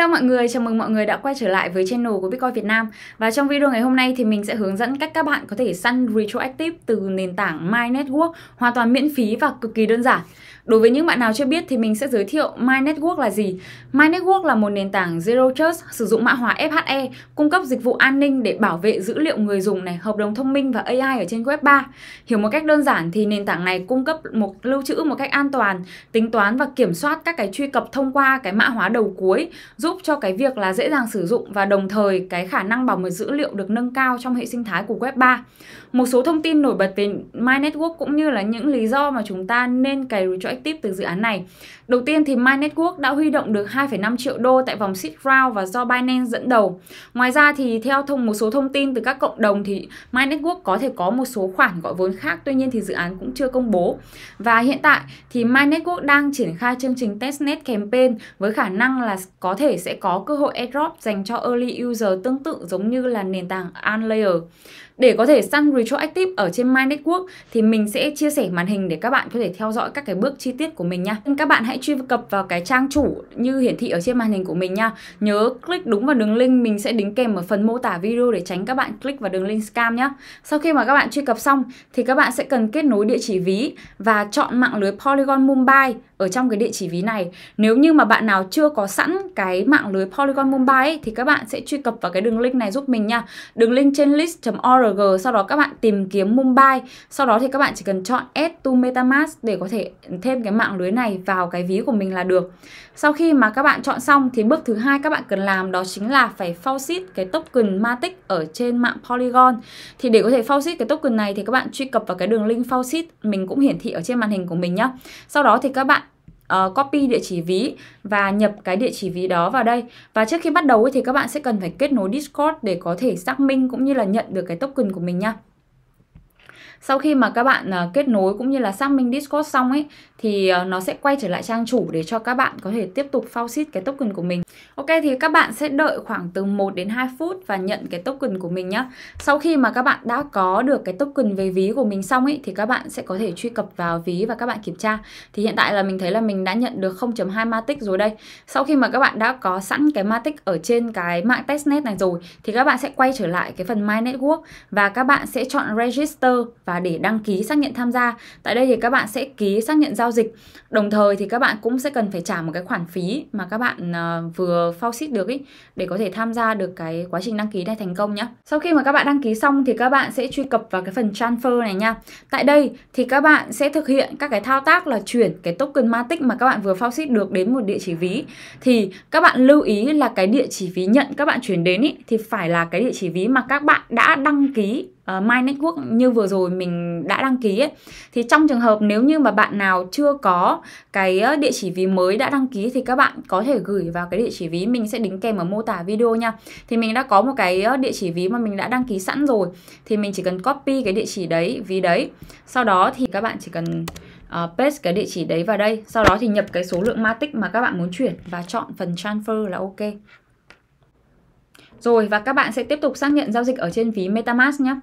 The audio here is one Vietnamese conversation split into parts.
Hello mọi người, chào mừng mọi người đã quay trở lại với channel của Bitcoin Việt Nam Và trong video ngày hôm nay thì mình sẽ hướng dẫn cách các bạn có thể săn retroactive từ nền tảng My Network hoàn toàn miễn phí và cực kỳ đơn giản Đối với những bạn nào chưa biết thì mình sẽ giới thiệu My Network là gì My Network là một nền tảng Zero Trust sử dụng mã hóa FHE cung cấp dịch vụ an ninh để bảo vệ dữ liệu người dùng này, hợp đồng thông minh và AI ở trên web 3 Hiểu một cách đơn giản thì nền tảng này cung cấp một lưu trữ một cách an toàn tính toán và kiểm soát các cái truy cập thông qua cái mã hóa đầu cuối giúp giúp cho cái việc là dễ dàng sử dụng và đồng thời cái khả năng bảo mật dữ liệu được nâng cao trong hệ sinh thái của web 3. Một số thông tin nổi bật về My Network cũng như là những lý do mà chúng ta nên cày retroactive từ dự án này Đầu tiên thì My Network đã huy động được 2,5 triệu đô tại vòng seed round và do Binance dẫn đầu. Ngoài ra thì theo thông một số thông tin từ các cộng đồng thì My Network có thể có một số khoản gọi vốn khác, tuy nhiên thì dự án cũng chưa công bố. Và hiện tại thì My Network đang triển khai chương trình testnet campaign với khả năng là có thể sẽ có cơ hội airdrop dành cho early user tương tự giống như là nền tảng Unlayer. Để có thể săn retroactive ở trên My Network thì mình sẽ chia sẻ màn hình để các bạn có thể theo dõi các cái bước chi tiết của mình nha. Các bạn hãy truy cập vào cái trang chủ như hiển thị ở trên màn hình của mình nha. Nhớ click đúng vào đường link mình sẽ đính kèm ở phần mô tả video để tránh các bạn click vào đường link scam nhé. Sau khi mà các bạn truy cập xong thì các bạn sẽ cần kết nối địa chỉ ví và chọn mạng lưới Polygon Mumbai ở trong cái địa chỉ ví này. Nếu như mà bạn nào chưa có sẵn cái mạng lưới Polygon Mumbai ấy, thì các bạn sẽ truy cập vào cái đường link này giúp mình nha. Đường link trên list.org Burger sau đó các bạn tìm kiếm Mumbai sau đó thì các bạn chỉ cần chọn add to MetaMask để có thể thêm cái mạng lưới này vào cái ví của mình là được sau khi mà các bạn chọn xong thì bước thứ hai các bạn cần làm đó chính là phải faucet cái token Matic ở trên mạng Polygon thì để có thể faucet cái token này thì các bạn truy cập vào cái đường link faucet mình cũng hiển thị ở trên màn hình của mình nhá sau đó thì các bạn uh, copy địa chỉ ví và nhập cái địa chỉ ví đó vào đây. Và trước khi bắt đầu thì các bạn sẽ cần phải kết nối Discord để có thể xác minh cũng như là nhận được cái token của mình nha sau khi mà các bạn à, kết nối cũng như là xác minh Discord xong ấy thì à, nó sẽ quay trở lại trang chủ để cho các bạn có thể tiếp tục faucet cái token của mình. Ok thì các bạn sẽ đợi khoảng từ 1 đến 2 phút và nhận cái token của mình nhé. Sau khi mà các bạn đã có được cái token về ví của mình xong ấy thì các bạn sẽ có thể truy cập vào ví và các bạn kiểm tra. Thì hiện tại là mình thấy là mình đã nhận được 0.2 matic rồi đây. Sau khi mà các bạn đã có sẵn cái matic ở trên cái mạng testnet này rồi thì các bạn sẽ quay trở lại cái phần My Network và các bạn sẽ chọn register và và để đăng ký xác nhận tham gia. Tại đây thì các bạn sẽ ký xác nhận giao dịch. Đồng thời thì các bạn cũng sẽ cần phải trả một cái khoản phí mà các bạn ờ, vừa phao xít được ý để có thể tham gia được cái quá trình đăng ký này thành công nhé. Sau khi mà các bạn đăng ký xong thì các bạn sẽ truy cập vào cái phần transfer này nha. Tại đây thì các bạn sẽ thực hiện các cái thao tác là chuyển cái token Matic mà các bạn vừa phao xít được đến một địa chỉ ví thì các bạn lưu ý là cái địa chỉ ví nhận các bạn chuyển đến ý, thì phải là cái địa chỉ ví mà các bạn đã đăng ký uh, My Network như vừa rồi mình đã đăng ký ấy. Thì trong trường hợp nếu như mà bạn nào chưa có cái ờ, địa chỉ ví mới đã đăng ký thì các bạn có thể gửi vào cái địa chỉ ví mình sẽ đính kèm ở mô tả video nha. Thì mình đã có một cái ờ, địa chỉ ví mà mình đã đăng ký sẵn rồi thì mình chỉ cần copy cái địa chỉ đấy, ví đấy. Sau đó thì các bạn chỉ cần uh, paste cái địa chỉ đấy vào đây sau đó thì nhập cái số lượng matic mà các bạn muốn chuyển và chọn phần transfer là ok rồi và các bạn sẽ tiếp tục xác nhận giao dịch ở trên ví metamask nhé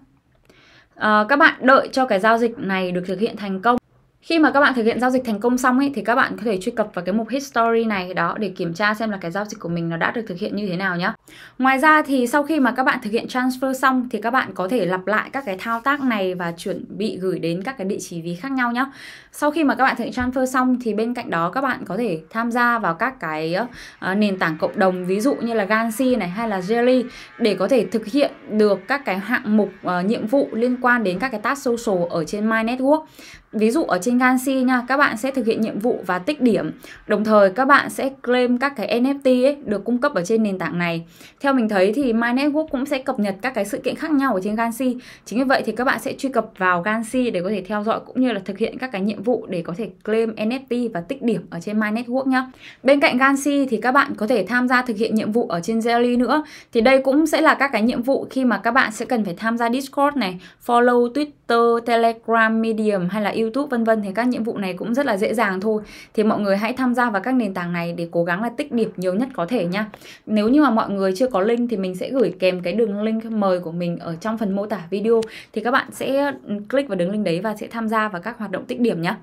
Ờ, các bạn đợi cho cái giao dịch này được thực hiện thành công khi mà các bạn thực hiện giao dịch thành công xong ấy thì các bạn có thể truy cập vào cái mục history này đó để kiểm tra xem là cái giao dịch của mình nó đã được thực hiện như thế nào nhé. Ngoài ra thì sau khi mà các bạn thực hiện transfer xong thì các bạn có thể lặp lại các cái thao tác này và chuẩn bị gửi đến các cái địa chỉ ví khác nhau nhé. Sau khi mà các bạn thực hiện transfer xong thì bên cạnh đó các bạn có thể tham gia vào các cái uh, nền tảng cộng đồng ví dụ như là Gansi này hay là Jelly để có thể thực hiện được các cái hạng mục uh, nhiệm vụ liên quan đến các cái task social ở trên My Network. Ví dụ ở trên Gansi nha, các bạn sẽ thực hiện nhiệm vụ và tích điểm. Đồng thời các bạn sẽ claim các cái NFT ấy được cung cấp ở trên nền tảng này. Theo mình thấy thì My Network cũng sẽ cập nhật các cái sự kiện khác nhau ở trên Gansi. Chính vì vậy thì các bạn sẽ truy cập vào Gansi để có thể theo dõi cũng như là thực hiện các cái nhiệm vụ để có thể claim NFT và tích điểm ở trên My Network nhá. Bên cạnh Gansi thì các bạn có thể tham gia thực hiện nhiệm vụ ở trên Jelly nữa. Thì đây cũng sẽ là các cái nhiệm vụ khi mà các bạn sẽ cần phải tham gia Discord này, follow Twitter, Telegram, Medium hay là YouTube vân vân thì các nhiệm vụ này cũng rất là dễ dàng thôi. Thì mọi người hãy tham gia vào các nền tảng này để cố gắng là tích điểm nhiều nhất có thể nha. Nếu như mà mọi người chưa có link thì mình sẽ gửi kèm cái đường link mời của mình ở trong phần mô tả video thì các bạn sẽ ừ, click vào đường link đấy và sẽ tham gia vào các hoạt động tích điểm nhé.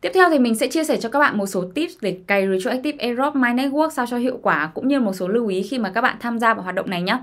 Tiếp theo thì mình sẽ chia sẻ cho các bạn một số tips để cày Retroactive Airdrop My Network sao cho hiệu quả cũng như một số lưu ý khi mà các bạn tham gia vào hoạt động này nhé.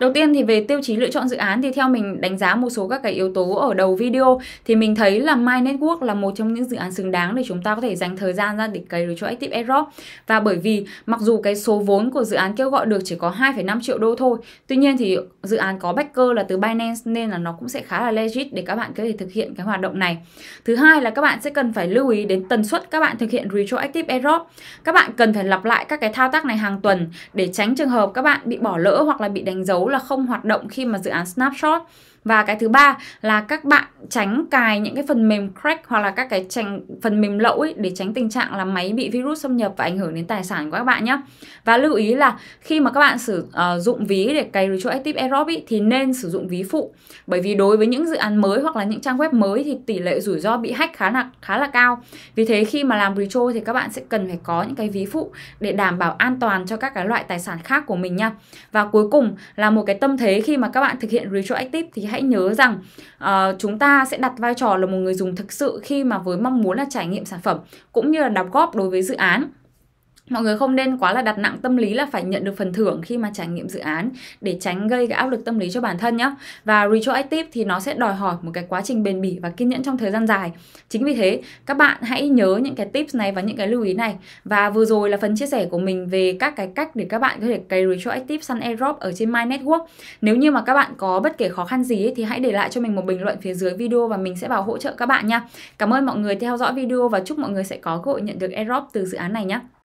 Đầu tiên thì về tiêu chí lựa chọn dự án thì theo mình đánh giá một số các cái yếu tố ở đầu video thì mình thấy là My Network là một trong những dự án xứng đáng để chúng ta có thể dành thời gian ra để cày Retroactive Airdrop và bởi vì mặc dù cái số vốn của dự án kêu gọi được chỉ có 2,5 triệu đô thôi tuy nhiên thì dự án có backer là từ Binance nên là nó cũng sẽ khá là legit để các bạn có thể thực hiện cái hoạt động này. Thứ hai là các bạn sẽ cần phải lưu ý đến tần suất các bạn thực hiện retroactive error. Các bạn cần phải lặp lại các cái thao tác này hàng tuần để tránh trường hợp các bạn bị bỏ lỡ hoặc là bị đánh dấu là không hoạt động khi mà dự án snapshot và cái thứ ba là các bạn tránh cài những cái phần mềm crack hoặc là các cái tránh, phần mềm lậu ấy để tránh tình trạng là máy bị virus xâm nhập và ảnh hưởng đến tài sản của các bạn nhé và lưu ý là khi mà các bạn sử uh, dụng ví để cài retroactive airdrop ấy, thì nên sử dụng ví phụ bởi vì đối với những dự án mới hoặc là những trang web mới thì tỷ lệ rủi ro bị hack khá là khá là cao vì thế khi mà làm retro thì các bạn sẽ cần phải có những cái ví phụ để đảm bảo an toàn cho các cái loại tài sản khác của mình nha và cuối cùng là một cái tâm thế khi mà các bạn thực hiện retroactive thì hãy hãy nhớ rằng uh, chúng ta sẽ đặt vai trò là một người dùng thực sự khi mà với mong muốn là trải nghiệm sản phẩm cũng như là đóng góp đối với dự án mọi người không nên quá là đặt nặng tâm lý là phải nhận được phần thưởng khi mà trải nghiệm dự án để tránh gây cái áp lực tâm lý cho bản thân nhé và retroactive thì nó sẽ đòi hỏi một cái quá trình bền bỉ và kiên nhẫn trong thời gian dài chính vì thế các bạn hãy nhớ những cái tips này và những cái lưu ý này và vừa rồi là phần chia sẻ của mình về các cái cách để các bạn có thể cày retroactive săn airdrop ở trên my network nếu như mà các bạn có bất kể khó khăn gì ấy, thì hãy để lại cho mình một bình luận phía dưới video và mình sẽ vào hỗ trợ các bạn nha cảm ơn mọi người theo dõi video và chúc mọi người sẽ có cơ hội nhận được airdrop từ dự án này nhé